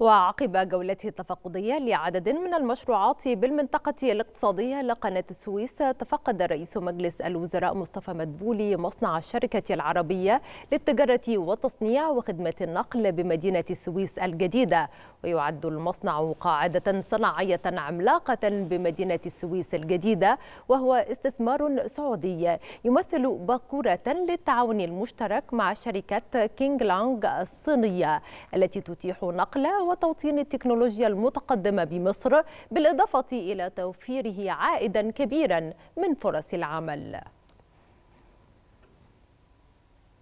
وعقب جولته التفقدية لعدد من المشروعات بالمنطقة الاقتصادية لقناة السويس تفقد رئيس مجلس الوزراء مصطفى مدبولي مصنع الشركة العربية للتجارة والتصنيع وخدمة النقل بمدينة السويس الجديدة ويعد المصنع قاعدة صناعية عملاقة بمدينة السويس الجديدة وهو استثمار سعودي يمثل باكورة للتعاون المشترك مع شركة كينغ لانغ الصينية التي تتيح نقل وتوطين التكنولوجيا المتقدمة بمصر بالإضافة إلى توفيره عائدا كبيرا من فرص العمل